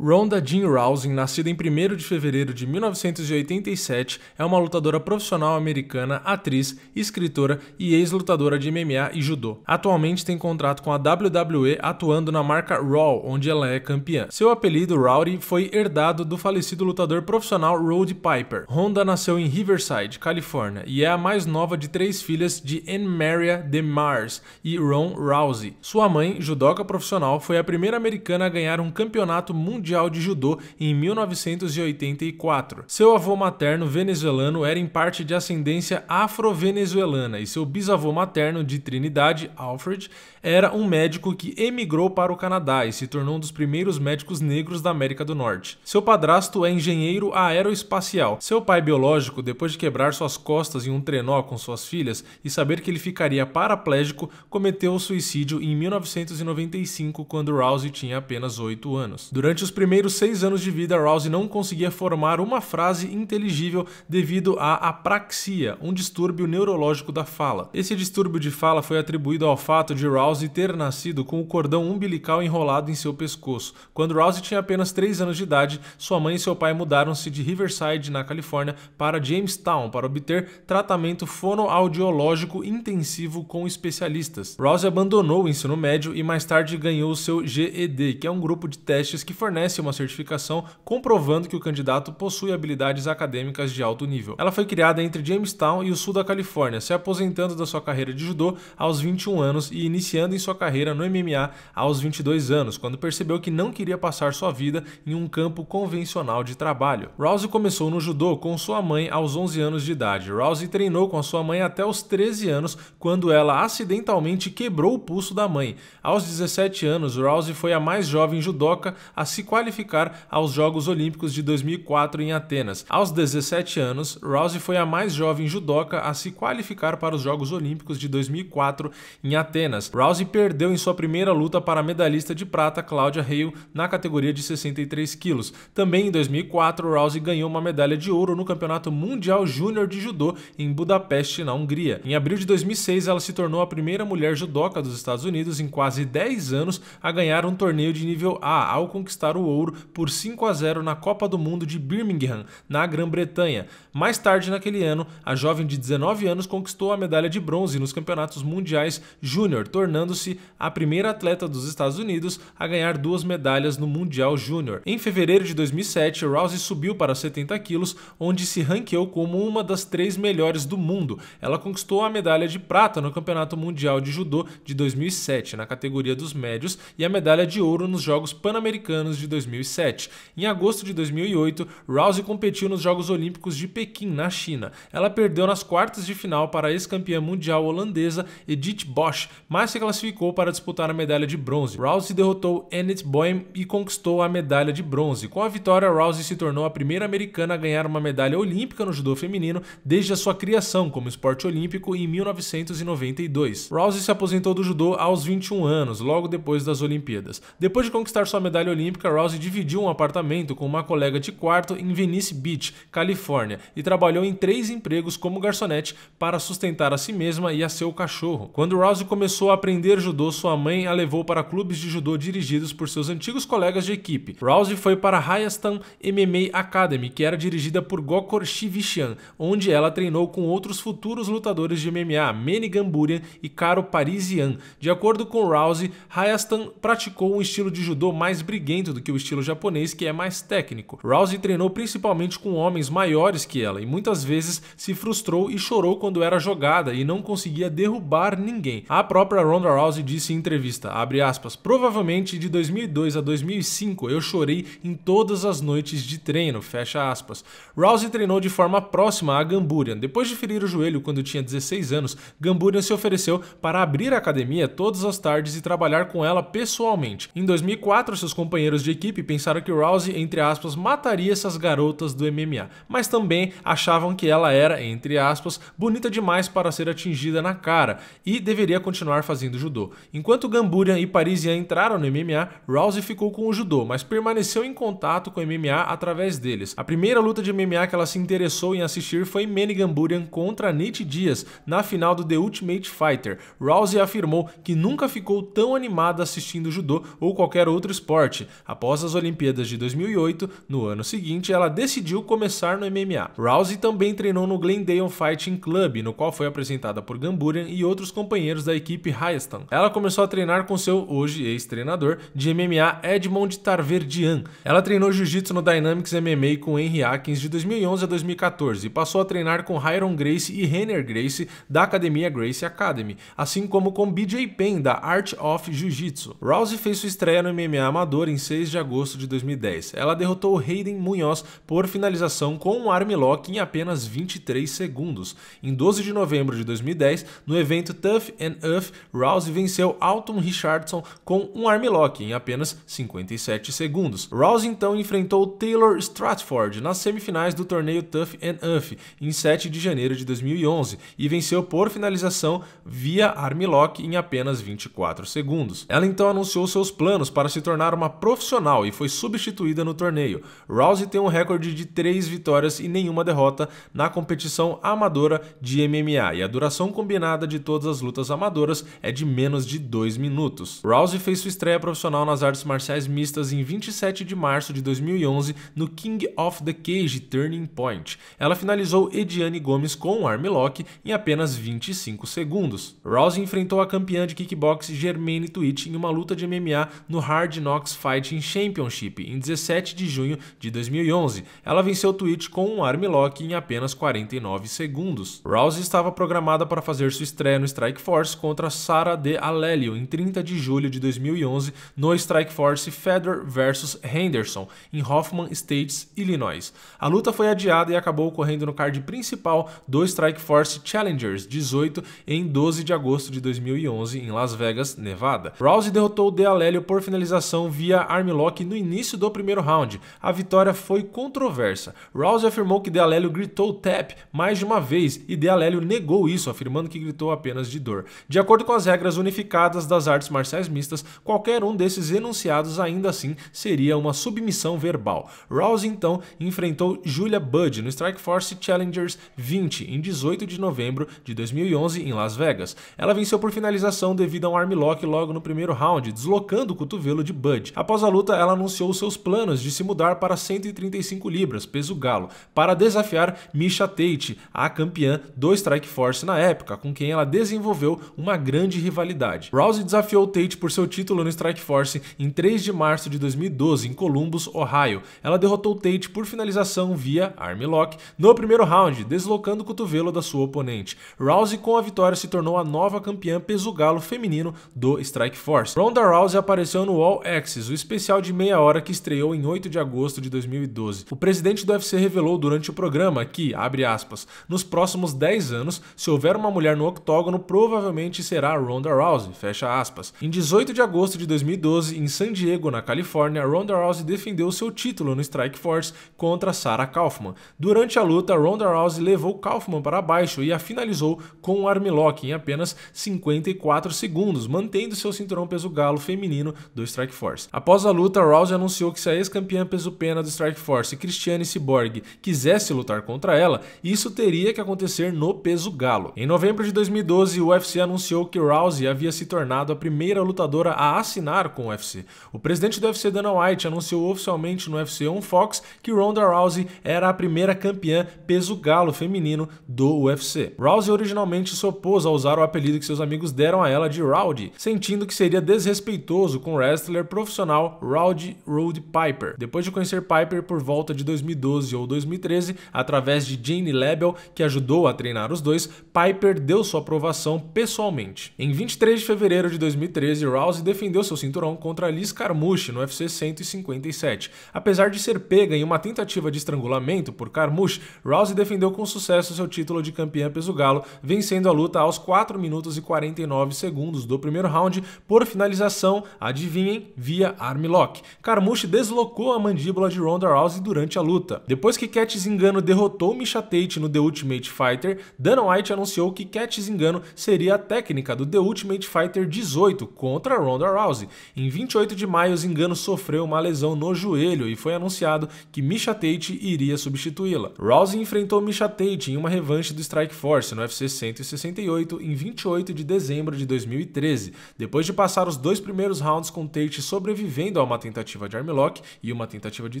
Ronda Jean Rousey, nascida em 1 de fevereiro de 1987, é uma lutadora profissional americana, atriz, escritora e ex-lutadora de MMA e judô. Atualmente tem contrato com a WWE, atuando na marca Raw, onde ela é campeã. Seu apelido, Rowdy, foi herdado do falecido lutador profissional Road Piper. Ronda nasceu em Riverside, Califórnia, e é a mais nova de três filhas de Anne Maria De Mars e Ron Rousey. Sua mãe, judoca profissional, foi a primeira americana a ganhar um campeonato mundial Mundial de Judô em 1984. Seu avô materno venezuelano era em parte de ascendência afro-venezuelana e seu bisavô materno de Trinidade, Alfred, era um médico que emigrou para o Canadá e se tornou um dos primeiros médicos negros da América do Norte. Seu padrasto é engenheiro aeroespacial. Seu pai biológico, depois de quebrar suas costas em um trenó com suas filhas e saber que ele ficaria paraplégico, cometeu o suicídio em 1995 quando Rousey tinha apenas 8 anos. Durante os primeiros seis anos de vida, Rouse não conseguia formar uma frase inteligível devido à apraxia, um distúrbio neurológico da fala. Esse distúrbio de fala foi atribuído ao fato de Rouse ter nascido com o cordão umbilical enrolado em seu pescoço. Quando Rouse tinha apenas três anos de idade, sua mãe e seu pai mudaram-se de Riverside, na Califórnia, para Jamestown para obter tratamento fonoaudiológico intensivo com especialistas. Rouse abandonou o ensino médio e mais tarde ganhou seu GED, que é um grupo de testes que fornece fornece uma certificação comprovando que o candidato possui habilidades acadêmicas de alto nível. Ela foi criada entre Jamestown e o sul da Califórnia, se aposentando da sua carreira de judô aos 21 anos e iniciando em sua carreira no MMA aos 22 anos, quando percebeu que não queria passar sua vida em um campo convencional de trabalho. Rouse começou no judô com sua mãe aos 11 anos de idade. Rouse treinou com a sua mãe até os 13 anos, quando ela acidentalmente quebrou o pulso da mãe. Aos 17 anos, Rouse foi a mais jovem judoca a se qualificar aos Jogos Olímpicos de 2004 em Atenas. Aos 17 anos, Rousey foi a mais jovem judoca a se qualificar para os Jogos Olímpicos de 2004 em Atenas. Rousey perdeu em sua primeira luta para a medalhista de prata Cláudia Hale na categoria de 63 quilos. Também em 2004, Rousey ganhou uma medalha de ouro no Campeonato Mundial Júnior de Judô em Budapeste, na Hungria. Em abril de 2006, ela se tornou a primeira mulher judoca dos Estados Unidos em quase 10 anos a ganhar um torneio de nível A ao conquistar o ouro por 5 a 0 na Copa do Mundo de Birmingham, na Grã-Bretanha. Mais tarde naquele ano, a jovem de 19 anos conquistou a medalha de bronze nos campeonatos mundiais júnior, tornando-se a primeira atleta dos Estados Unidos a ganhar duas medalhas no Mundial Júnior. Em fevereiro de 2007, Rousey subiu para 70 quilos, onde se ranqueou como uma das três melhores do mundo. Ela conquistou a medalha de prata no Campeonato Mundial de Judô de 2007, na categoria dos médios, e a medalha de ouro nos Jogos Pan-Americanos de 2007. Em agosto de 2008, Rousey competiu nos Jogos Olímpicos de Pequim, na China. Ela perdeu nas quartas de final para a ex-campeã mundial holandesa Edith Bosch, mas se classificou para disputar a medalha de bronze. Rousey derrotou Annette Boehm e conquistou a medalha de bronze. Com a vitória, Rousey se tornou a primeira americana a ganhar uma medalha olímpica no judô feminino desde a sua criação como esporte olímpico em 1992. Rousey se aposentou do judô aos 21 anos, logo depois das Olimpíadas. Depois de conquistar sua medalha olímpica, Rouse dividiu um apartamento com uma colega de quarto em Venice Beach, Califórnia, e trabalhou em três empregos como garçonete para sustentar a si mesma e a seu cachorro. Quando Rouse começou a aprender judô, sua mãe a levou para clubes de judô dirigidos por seus antigos colegas de equipe. Rouse foi para Hayastan MMA Academy, que era dirigida por Gokor Shivishan, onde ela treinou com outros futuros lutadores de MMA, Manny Gamburian e Caro Parisian. De acordo com Rouse, Hayastan praticou um estilo de judô mais briguento do que que o estilo japonês, que é mais técnico. Rousey treinou principalmente com homens maiores que ela e muitas vezes se frustrou e chorou quando era jogada e não conseguia derrubar ninguém. A própria Ronda Rousey disse em entrevista, aspas, provavelmente de 2002 a 2005 eu chorei em todas as noites de treino, fecha aspas. Rousey treinou de forma próxima a Gamburian. Depois de ferir o joelho quando tinha 16 anos, Gamburian se ofereceu para abrir a academia todas as tardes e trabalhar com ela pessoalmente. Em 2004, seus companheiros de equipe pensaram que Rousey, entre aspas, mataria essas garotas do MMA, mas também achavam que ela era, entre aspas, bonita demais para ser atingida na cara e deveria continuar fazendo judô. Enquanto Gamburian e Parisian entraram no MMA, Rousey ficou com o judô, mas permaneceu em contato com o MMA através deles. A primeira luta de MMA que ela se interessou em assistir foi Manny Gamburian contra Nate Diaz na final do The Ultimate Fighter. Rousey afirmou que nunca ficou tão animada assistindo judô ou qualquer outro esporte. Após após as Olimpíadas de 2008, no ano seguinte ela decidiu começar no MMA. Rousey também treinou no Glendale Fighting Club, no qual foi apresentada por Gamburian e outros companheiros da equipe Hayastan. Ela começou a treinar com seu hoje ex-treinador de MMA Edmond Tarverdian. Ela treinou jiu-jitsu no Dynamics MMA com Henry Atkins de 2011 a 2014 e passou a treinar com Hyron Grace e Renner Grace da academia Grace Academy, assim como com BJ Penn da Art of Jiu-Jitsu. Rousey fez sua estreia no MMA amador em 6 de de agosto de 2010. Ela derrotou Hayden Munhoz por finalização com um armlock em apenas 23 segundos. Em 12 de novembro de 2010, no evento Tough and Uff, Rousey venceu Alton Richardson com um armlock em apenas 57 segundos. Rousey então enfrentou Taylor Stratford nas semifinais do torneio Tough and Uff em 7 de janeiro de 2011 e venceu por finalização via armlock em apenas 24 segundos. Ela então anunciou seus planos para se tornar uma profissional e foi substituída no torneio. Rousey tem um recorde de 3 vitórias e nenhuma derrota na competição amadora de MMA e a duração combinada de todas as lutas amadoras é de menos de 2 minutos. Rousey fez sua estreia profissional nas artes marciais mistas em 27 de março de 2011 no King of the Cage Turning Point. Ela finalizou Ediane Gomes com um armlock em apenas 25 segundos. Rousey enfrentou a campeã de kickbox Germaine Twitch em uma luta de MMA no Hard Knocks Fight em Championship em 17 de junho de 2011. Ela venceu o Twitch com um armlock em apenas 49 segundos. Rouse estava programada para fazer sua estreia no Strike Force contra Sara de Alelio em 30 de julho de 2011 no Strike Force Federer vs Henderson em Hoffman States, Illinois. A luta foi adiada e acabou ocorrendo no card principal do Strike Force Challengers 18 em 12 de agosto de 2011 em Las Vegas, Nevada. Rouse derrotou De Alelio por finalização via armlock Lock no início do primeiro round. A vitória foi controversa. Rouse afirmou que Dealélio gritou tap mais de uma vez e Dealélio negou isso, afirmando que gritou apenas de dor. De acordo com as regras unificadas das artes marciais mistas, qualquer um desses enunciados ainda assim seria uma submissão verbal. Rouse então enfrentou Julia Budd no Strike Force Challengers 20 em 18 de novembro de 2011 em Las Vegas. Ela venceu por finalização devido a um armlock logo no primeiro round, deslocando o cotovelo de Budd. Após a luta, luta, ela anunciou seus planos de se mudar para 135 libras, peso galo, para desafiar Misha Tate, a campeã do Strike Force na época, com quem ela desenvolveu uma grande rivalidade. Rousey desafiou Tate por seu título no Strike Force em 3 de março de 2012, em Columbus, Ohio. Ela derrotou Tate por finalização via arm lock no primeiro round, deslocando o cotovelo da sua oponente. Rousey com a vitória se tornou a nova campeã peso galo feminino do Strike Force. Ronda Rousey apareceu no All Access, o especial especial de meia hora que estreou em 8 de agosto de 2012. O presidente do UFC revelou durante o programa que, abre aspas, nos próximos 10 anos, se houver uma mulher no octógono, provavelmente será Ronda Rousey, fecha aspas. Em 18 de agosto de 2012, em San Diego, na Califórnia, Ronda Rousey defendeu seu título no Strikeforce contra Sarah Kaufman. Durante a luta, Ronda Rousey levou Kaufman para baixo e a finalizou com um armlock em apenas 54 segundos, mantendo seu cinturão peso galo feminino do Strikeforce. Após a luta, luta, Rousey anunciou que se a ex-campeã peso-pena do Strike Force, Cristiane Cyborg, quisesse lutar contra ela, isso teria que acontecer no peso galo. Em novembro de 2012, o UFC anunciou que Rousey havia se tornado a primeira lutadora a assinar com o UFC. O presidente do UFC, Dana White, anunciou oficialmente no UFC On Fox que Ronda Rousey era a primeira campeã peso galo feminino do UFC. Rousey originalmente se opôs a usar o apelido que seus amigos deram a ela de Rowdy, sentindo que seria desrespeitoso com o wrestler profissional Rowdy Round Road Piper. Depois de conhecer Piper por volta de 2012 ou 2013, através de Jane Lebel, que ajudou a treinar os dois, Piper deu sua aprovação pessoalmente. Em 23 de fevereiro de 2013, Rousey defendeu seu cinturão contra Liz Carmouche no UFC 157. Apesar de ser pega em uma tentativa de estrangulamento por Carmouche, Rousey defendeu com sucesso seu título de campeã peso galo, vencendo a luta aos 4 minutos e 49 segundos do primeiro round por finalização, adivinhem, via armlock choque, Carmouche deslocou a mandíbula de Ronda Rousey durante a luta. Depois que Cat Zingano derrotou Misha Tate no The Ultimate Fighter, Dana White anunciou que Cat Zingano seria a técnica do The Ultimate Fighter 18 contra Ronda Rousey. Em 28 de maio, Zingano sofreu uma lesão no joelho e foi anunciado que Misha Tate iria substituí-la. Rousey enfrentou Misha Tate em uma revanche do Strike Force no UFC 168 em 28 de dezembro de 2013, depois de passar os dois primeiros rounds com Tate sobrevivendo a uma uma tentativa de armlock e uma tentativa de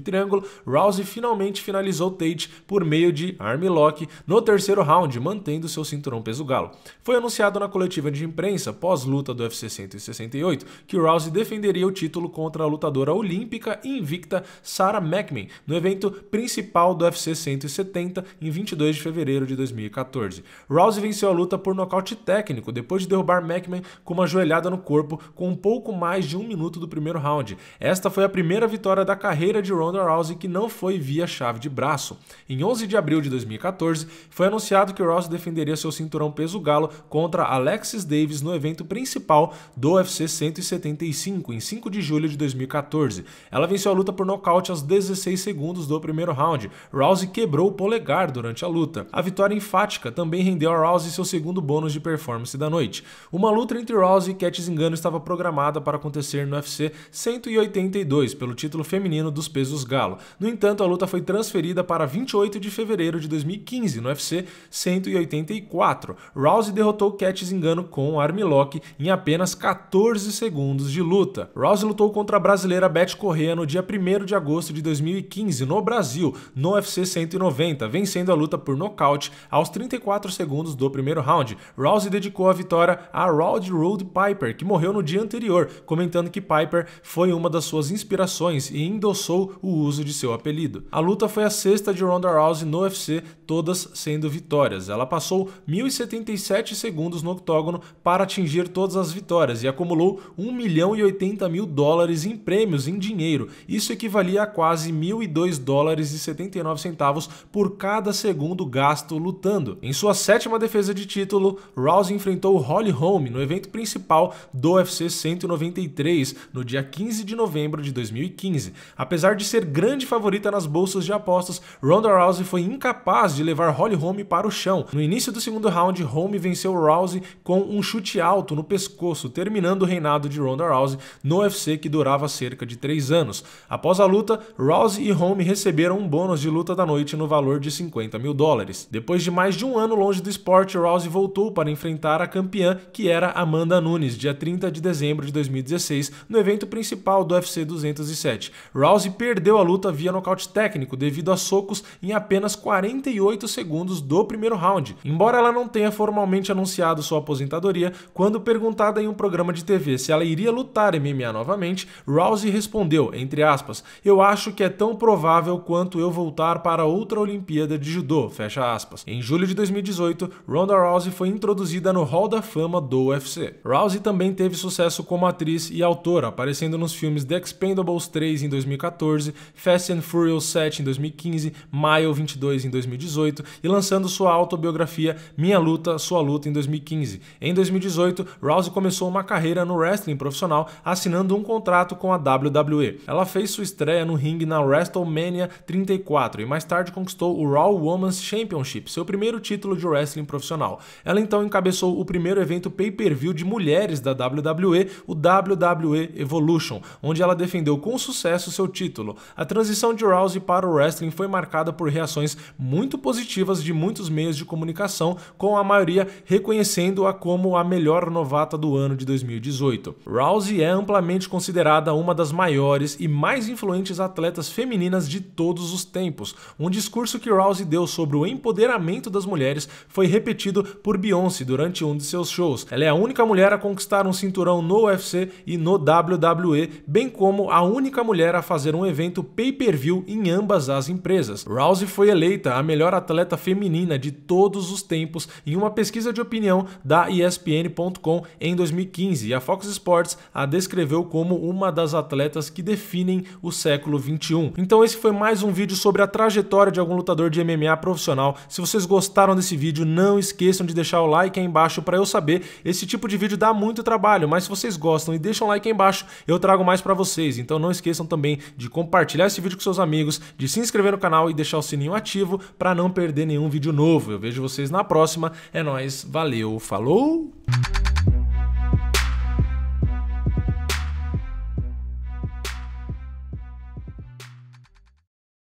triângulo, Rousey finalmente finalizou Tate por meio de armlock no terceiro round, mantendo seu cinturão peso galo. Foi anunciado na coletiva de imprensa pós-luta do UFC 168 que Rousey defenderia o título contra a lutadora olímpica invicta Sarah McMahon no evento principal do UFC 170 em 22 de fevereiro de 2014. Rousey venceu a luta por nocaute técnico depois de derrubar McMahon com uma joelhada no corpo com um pouco mais de um minuto do primeiro round. Esta foi a primeira vitória da carreira de Ronda Rousey que não foi via chave de braço. Em 11 de abril de 2014, foi anunciado que Rousey defenderia seu cinturão peso galo contra Alexis Davis no evento principal do UFC 175, em 5 de julho de 2014. Ela venceu a luta por nocaute aos 16 segundos do primeiro round. Rousey quebrou o polegar durante a luta. A vitória enfática também rendeu a Rousey seu segundo bônus de performance da noite. Uma luta entre Rousey e Cat Zingano estava programada para acontecer no UFC 180 82 pelo título feminino dos pesos galo. No entanto, a luta foi transferida para 28 de fevereiro de 2015 no UFC 184. Rousey derrotou Cat Zingano com armlock em apenas 14 segundos de luta. Rousey lutou contra a brasileira Beth Correa no dia 1 de agosto de 2015 no Brasil, no UFC 190, vencendo a luta por nocaute aos 34 segundos do primeiro round. Rousey dedicou a vitória a Rowdy Road Piper, que morreu no dia anterior, comentando que Piper foi uma das das suas inspirações e endossou o uso de seu apelido. A luta foi a sexta de Ronda Rousey no UFC, todas sendo vitórias. Ela passou 1.077 segundos no octógono para atingir todas as vitórias e acumulou 1 milhão e 80 mil dólares em prêmios em dinheiro. Isso equivalia a quase 1.002 dólares e 79 centavos por cada segundo gasto lutando. Em sua sétima defesa de título, Rousey enfrentou Holly Holm no evento principal do UFC 193 no dia 15 de novembro novembro de 2015. Apesar de ser grande favorita nas bolsas de apostas, Ronda Rousey foi incapaz de levar Holly Holm para o chão. No início do segundo round, Holm venceu Rousey com um chute alto no pescoço, terminando o reinado de Ronda Rousey no UFC que durava cerca de 3 anos. Após a luta, Rousey e Holm receberam um bônus de luta da noite no valor de 50 mil dólares. Depois de mais de um ano longe do esporte, Rousey voltou para enfrentar a campeã, que era Amanda Nunes, dia 30 de dezembro de 2016, no evento principal do UFC 207. Rousey perdeu a luta via nocaute técnico devido a socos em apenas 48 segundos do primeiro round. Embora ela não tenha formalmente anunciado sua aposentadoria, quando perguntada em um programa de TV se ela iria lutar MMA novamente, Rousey respondeu, entre aspas, eu acho que é tão provável quanto eu voltar para outra Olimpíada de Judô, fecha aspas. Em julho de 2018, Ronda Rousey foi introduzida no Hall da Fama do UFC. Rousey também teve sucesso como atriz e autora, aparecendo nos filmes The Expendables 3 em 2014, Fast and Furious 7 em 2015, Mile 22 em 2018 e lançando sua autobiografia Minha Luta, Sua Luta em 2015. Em 2018, Rousey começou uma carreira no wrestling profissional assinando um contrato com a WWE. Ela fez sua estreia no ringue na WrestleMania 34 e mais tarde conquistou o Raw Women's Championship, seu primeiro título de wrestling profissional. Ela então encabeçou o primeiro evento pay-per-view de mulheres da WWE, o WWE Evolution, onde onde ela defendeu com sucesso seu título. A transição de Rousey para o wrestling foi marcada por reações muito positivas de muitos meios de comunicação, com a maioria reconhecendo-a como a melhor novata do ano de 2018. Rousey é amplamente considerada uma das maiores e mais influentes atletas femininas de todos os tempos. Um discurso que Rousey deu sobre o empoderamento das mulheres foi repetido por Beyoncé durante um de seus shows. Ela é a única mulher a conquistar um cinturão no UFC e no WWE, bem bem como a única mulher a fazer um evento pay-per-view em ambas as empresas. Rousey foi eleita a melhor atleta feminina de todos os tempos em uma pesquisa de opinião da ESPN.com em 2015 e a Fox Sports a descreveu como uma das atletas que definem o século 21. Então esse foi mais um vídeo sobre a trajetória de algum lutador de MMA profissional. Se vocês gostaram desse vídeo, não esqueçam de deixar o like aí embaixo para eu saber. Esse tipo de vídeo dá muito trabalho, mas se vocês gostam e deixam o like aí embaixo, eu trago mais para vocês. Então não esqueçam também de compartilhar esse vídeo com seus amigos, de se inscrever no canal e deixar o sininho ativo para não perder nenhum vídeo novo. Eu vejo vocês na próxima. É nós, valeu, falou.